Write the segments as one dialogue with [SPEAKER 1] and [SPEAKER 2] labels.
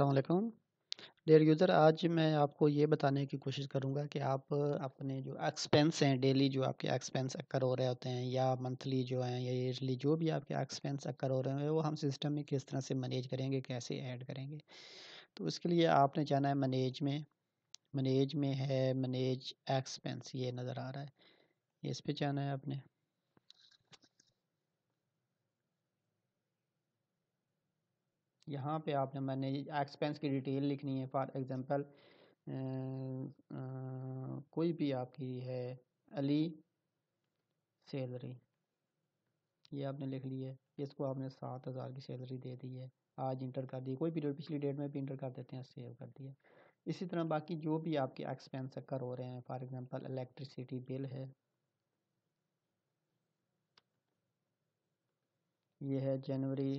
[SPEAKER 1] अलैक्म dare user आज मैं आपको ये बताने की कोशिश करूँगा कि आप अपने जो एक्सपेंस हैं डेली जो आपके एक्सपेंस अक्कर हो रहे होते हैं या मंथली जो हैं या ईयरली जो भी आपके एक्सपेंस अक्कर हो रहे हैं वो हम सिस्टम में किस तरह से मैनेज करेंगे कैसे ऐड करेंगे तो उसके लिए आपने जाना है मैनेज में मैनेज में है मैनेज एक्सपेंस ये नज़र आ रहा है इस पर जाना है आपने यहाँ पे आपने मैंने एक्सपेंस की डिटेल लिखनी है फॉर एग्जांपल कोई भी आपकी है अली सैलरी ये आपने लिख ली है इसको आपने सात हज़ार की सैलरी दे दी है आज इंटर कर दी कोई भी पिछली डेट में भी इंटर कर देते हैं सेव कर दिया इसी तरह बाकी जो भी आपके एक्सपेंस कर हो रहे हैं फॉर एग्जांपल इलेक्ट्रिसिटी बिल है ये है जनवरी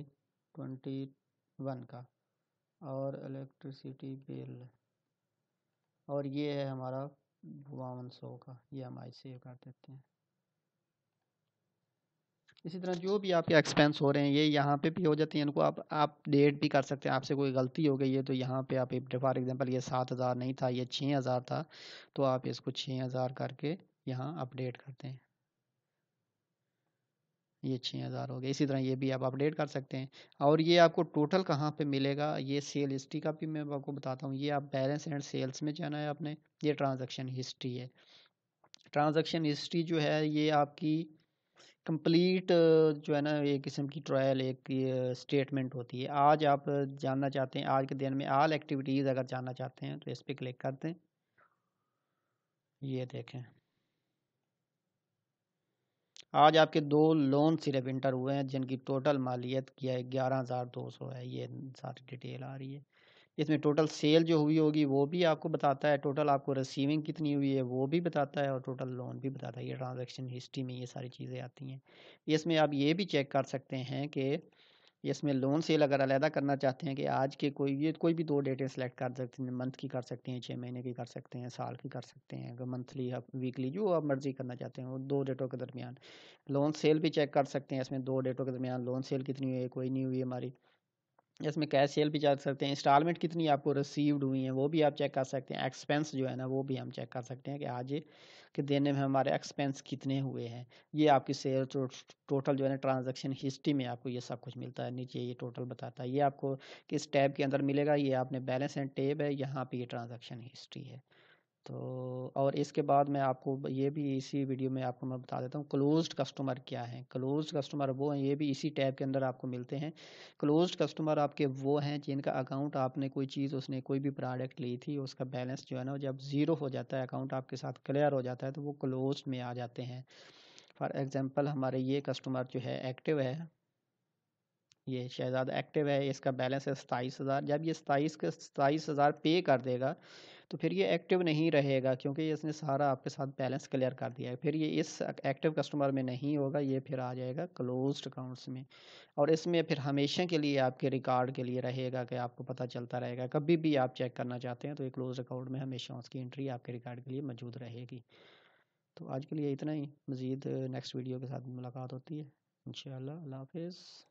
[SPEAKER 1] ट्वेंटी वन का और इलेक्ट्रिसिटी बिल और ये है हमारा बावन सौ का ये हम आई सेव कर देते हैं इसी तरह जो भी आपके एक्सपेंस हो रहे हैं ये यहाँ पे भी हो जाते हैं इनको आप आप डेट भी कर सकते हैं आपसे कोई गलती हो गई है तो यहाँ पे आप फॉर एग्जांपल ये सात हज़ार नहीं था ये छः हज़ार था तो आप इसको छः हज़ार करके यहाँ अपडेट करते हैं ये छः हज़ार हो गया इसी तरह ये भी आप अपडेट कर सकते हैं और ये आपको टोटल कहाँ पे मिलेगा ये सेल हिस्ट्री का भी मैं आपको बताता हूँ ये आप बैलेंस एंड सेल्स में जाना है आपने ये ट्रांजैक्शन हिस्ट्री है ट्रांजैक्शन हिस्ट्री जो है ये आपकी कंप्लीट जो है ना एक किस्म की ट्रायल एक स्टेटमेंट होती है आज आप जानना चाहते हैं आज के दिन में आल एक्टिविटीज़ अगर जानना चाहते हैं तो इस पर क्लिक करते हैं ये देखें आज आपके दो लोन सिर्फ इंटर हुए हैं जिनकी टोटल मालियत किया है ग्यारह हज़ार दो सौ है ये सारी डिटेल आ रही है इसमें टोटल सेल जो हुई होगी वो भी आपको बताता है टोटल आपको रिसीविंग कितनी हुई है वो भी बताता है और टोटल लोन भी बताता है ये ट्रांजैक्शन हिस्ट्री में ये सारी चीज़ें आती हैं इसमें आप ये भी चेक कर सकते हैं कि इसमें लोन सेल अगर अलहदा करना चाहते हैं कि आज के कोई ये कोई भी दो डेटें सेलेक्ट कर सकते हैं मंथ की कर सकते हैं छः महीने की कर सकते हैं साल की कर सकते हैं अगर मंथली या वीकली जो आप मर्ज़ी करना चाहते हैं वो दो डेटों के दरमियान लोन सेल भी चेक कर सकते हैं इसमें दो डेटों के दरमियान लोन सेल कितनी हुई है कोई नहीं हुई हमारी इसमें कैश सेल भी जा सकते हैं इंस्टॉलमेंट कितनी आपको रिसीव्ड हुई हैं वो भी आप चेक कर सकते हैं एक्सपेंस जो है ना वो भी हम चेक कर सकते हैं कि आज के देने में हमारे एक्सपेंस कितने हुए हैं ये आपकी सेल तो, टोटल जो है ना ट्रांजैक्शन हिस्ट्री में आपको ये सब कुछ मिलता है नीचे ये टोटल बताता है ये आपको किस टैब के अंदर मिलेगा ये आपने बैलेंस एंड टेब है यहाँ पर ये ट्रांजेक्शन हिस्ट्री है तो और इसके बाद मैं आपको ये भी इसी वीडियो में आपको मैं बता देता हूँ क्लोज्ड कस्टमर क्या है क्लोज्ड कस्टमर वो हैं ये भी इसी टैब के अंदर आपको मिलते हैं क्लोज्ड कस्टमर आपके वो हैं जिनका अकाउंट आपने कोई चीज़ उसने कोई भी प्रोडक्ट ली थी उसका बैलेंस जो है ना जब ज़ीरो हो जाता है अकाउंट आपके साथ क्लियर हो जाता है तो वो क्लोज में आ जाते हैं फॉर एग्ज़ाम्पल हमारे ये कस्टमर जो है एक्टिव है ये शहजाद एक्टिव है इसका बैलेंस है सताईस हज़ार जब ये सताईस के सताईस हज़ार पे कर देगा तो फिर ये एक्टिव नहीं रहेगा क्योंकि इसने सारा आपके साथ बैलेंस क्लियर कर दिया है फिर ये इस एक्टिव कस्टमर में नहीं होगा ये फिर आ जाएगा क्लोज अकाउंट्स में और इसमें फिर हमेशा के लिए आपके रिकॉर्ड के लिए रहेगा कि आपको पता चलता रहेगा कभी भी आप चेक करना चाहते हैं तो ये क्लोज अकाउंट में हमेशा उसकी एंट्री आपके रिकॉर्ड के लिए मौजूद रहेगी तो आज के लिए इतना ही मज़ीद नेक्स्ट वीडियो के साथ मुलाकात होती है इन अल्लाह हाफिज़